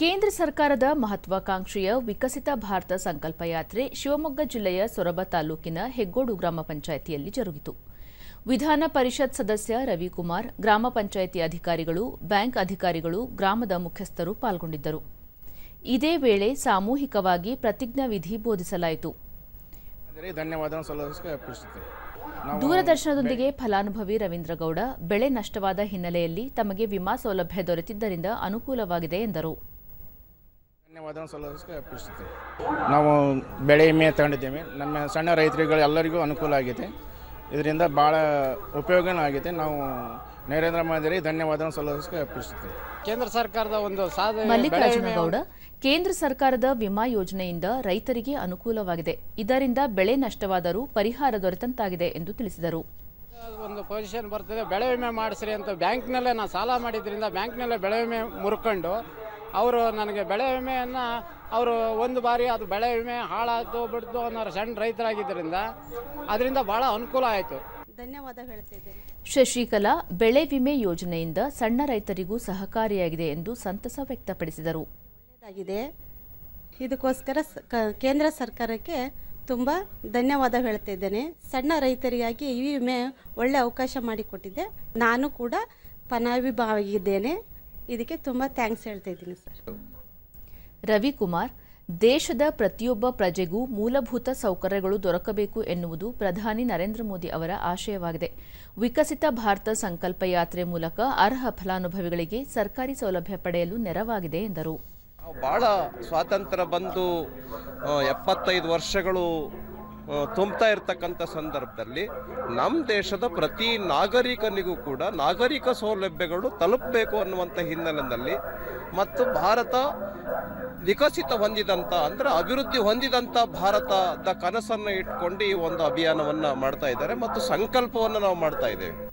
ಕೇಂದ್ರ ಸರ್ಕಾರದ ಮಹತ್ವಾಕಾಂಕ್ಷೆಯ ವಿಕಸಿತ ಭಾರತ ಸಂಕಲ್ಪ ಯಾತ್ರೆ ಶಿವಮೊಗ್ಗ ಜಿಲ್ಲೆಯ ಸೊರಬ ತಾಲೂಕಿನ ಹೆಗ್ಗೋಡು ಗ್ರಾಮ ಪಂಚಾಯಿತಿಯಲ್ಲಿ ಜರುಗಿತು ವಿಧಾನ ಪರಿಷತ್ ಸದಸ್ಯ ರವಿಕುಮಾರ್ ಗ್ರಾಮ ಪಂಚಾಯಿತಿ ಅಧಿಕಾರಿಗಳು ಬ್ಯಾಂಕ್ ಅಧಿಕಾರಿಗಳು ಗ್ರಾಮದ ಮುಖ್ಯಸ್ಥರು ಪಾಲ್ಗೊಂಡಿದ್ದರು ಇದೇ ವೇಳೆ ಸಾಮೂಹಿಕವಾಗಿ ಪ್ರತಿಜ್ಞಾ ವಿಧಿ ಬೋಧಿಸಲಾಯಿತು ದೂರದರ್ಶನದೊಂದಿಗೆ ಫಲಾನುಭವಿ ರವೀಂದ್ರಗೌಡ ಬೆಳೆ ನಷ್ಟವಾದ ಹಿನ್ನೆಲೆಯಲ್ಲಿ ತಮಗೆ ವಿಮಾ ಸೌಲಭ್ಯ ದೊರೆತಿದ್ದರಿಂದ ಅನುಕೂಲವಾಗಿದೆ ಎಂದರು ಧನ್ಯವಾದ ಸಲ್ಲೋದಕ್ಕೆ ಅರ್ಪಿಸುತ್ತೆ ನಾವು ಬೆಳೆ ವಿಮೆ ತಗೊಂಡಿದ್ದೇವೆ ನಮ್ಮ ಸಣ್ಣ ರೈತರುಗಳು ಎಲ್ಲರಿಗೂ ಅನುಕೂಲ ಆಗಿದೆ ಇದರಿಂದ ಭಾಳ ಉಪಯೋಗನೂ ಆಗಿದೆ ನಾವು ನರೇಂದ್ರ ಮೋದಿ ಧನ್ಯವಾದ ಸಲ್ಲೋದಕ್ಕೆ ಅರ್ಪಿಸುತ್ತೆ ಕೇಂದ್ರ ಸರ್ಕಾರದ ಒಂದು ಸಾಧನೆ ಗೌಡ ಕೇಂದ್ರ ಸರ್ಕಾರದ ವಿಮಾ ಯೋಜನೆಯಿಂದ ರೈತರಿಗೆ ಅನುಕೂಲವಾಗಿದೆ ಇದರಿಂದ ಬೆಳೆ ನಷ್ಟವಾದರೂ ಪರಿಹಾರ ದೊರೆತಂತಾಗಿದೆ ಎಂದು ತಿಳಿಸಿದರು ಒಂದು ಪೊಸಿಷನ್ ಬರ್ತದೆ ಬೆಳೆ ವಿಮೆ ಮಾಡಿಸ್ರಿ ಅಂತ ಬ್ಯಾಂಕ್ನಲ್ಲೇ ನಾನು ಸಾಲ ಮಾಡಿದ್ರಿಂದ ಬ್ಯಾಂಕ್ನಲ್ಲೇ ಬೆಳೆ ವಿಮೆ ಮುರ್ಕೊಂಡು ಅವರು ನನಗೆ ಬೆಳೆ ವಿಮೆಯನ್ನು ಅವರು ಒಂದು ಬಾರಿ ಅದು ಬೆಳೆ ವಿಮೆ ಹಾಳಾಯಿತು ಬಿಡ್ತು ಅನ್ನೋರು ಸಣ್ಣ ರೈತರಾಗಿದ್ದರಿಂದ ಅದರಿಂದ ಭಾಳ ಅನುಕೂಲ ಆಯಿತು ಧನ್ಯವಾದ ಹೇಳ್ತಿದ್ದೇನೆ ಶಶಿಕಲಾ ಬೆಳೆ ವಿಮೆ ಯೋಜನೆಯಿಂದ ಸಣ್ಣ ರೈತರಿಗೂ ಸಹಕಾರಿಯಾಗಿದೆ ಎಂದು ಸಂತಸ ವ್ಯಕ್ತಪಡಿಸಿದರು ಒಳ್ಳೆಯದಾಗಿದೆ ಇದಕ್ಕೋಸ್ಕರ ಕೇಂದ್ರ ಸರ್ಕಾರಕ್ಕೆ ತುಂಬ ಧನ್ಯವಾದ ಹೇಳ್ತಿದ್ದೇನೆ ಸಣ್ಣ ರೈತರಿಗಾಗಿ ಈ ವಿಮೆ ಒಳ್ಳೆ ಅವಕಾಶ ಮಾಡಿಕೊಟ್ಟಿದೆ ನಾನು ಕೂಡ ಫಲಾನುಭವಿಯಾಗಿದ್ದೇನೆ ಇದಕ್ಕೆ ತುಂಬ ಥ್ಯಾಂಕ್ಸ್ ಹೇಳ್ತಾ ಇದ್ದೀನಿ ಸರ್ ರವಿಕುಮಾರ್ ದೇಶದ ಪ್ರತಿಯೊಬ್ಬ ಪ್ರಜೆಗೂ ಮೂಲಭೂತ ಸೌಕರ್ಯಗಳು ದೊರಕಬೇಕು ಎನ್ನುವುದು ಪ್ರಧಾನಿ ನರೇಂದ್ರ ಮೋದಿ ಅವರ ಆಶಯವಾಗಿದೆ ವಿಕಸಿತ ಭಾರತ ಸಂಕಲ್ಪ ಯಾತ್ರೆ ಮೂಲಕ ಅರ್ಹ ಫಲಾನುಭವಿಗಳಿಗೆ ಸರ್ಕಾರಿ ಸೌಲಭ್ಯ ಪಡೆಯಲು ನೆರವಾಗಿದೆ ಎಂದರು ಬಹಳ ಸ್ವಾತಂತ್ರ್ಯ ಬಂದು ಎಪ್ಪತ್ತೈದು ವರ್ಷಗಳು ತುಂಬ್ತಾ ಇರ್ತಕ್ಕಂಥ ಸಂದರ್ಭದಲ್ಲಿ ನಮ್ಮ ದೇಶದ ಪ್ರತಿ ನಾಗರಿಕನಿಗೂ ಕೂಡ ನಾಗರಿಕ ಸೌಲಭ್ಯಗಳು ತಲುಪಬೇಕು ಅನ್ನುವಂಥ ಹಿನ್ನೆಲೆಯಲ್ಲಿ ಮತ್ತು ಭಾರತ ವಿಕಸಿತ ಹೊಂದಿದಂಥ ಅಂದರೆ ಅಭಿವೃದ್ಧಿ ಹೊಂದಿದಂಥ ಭಾರತದ ಕನಸನ್ನು ಇಟ್ಕೊಂಡು ಈ ಒಂದು ಅಭಿಯಾನವನ್ನು ಮಾಡ್ತಾ ಇದ್ದಾರೆ ಮತ್ತು ಸಂಕಲ್ಪವನ್ನು ನಾವು ಮಾಡ್ತಾ ಇದ್ದೇವೆ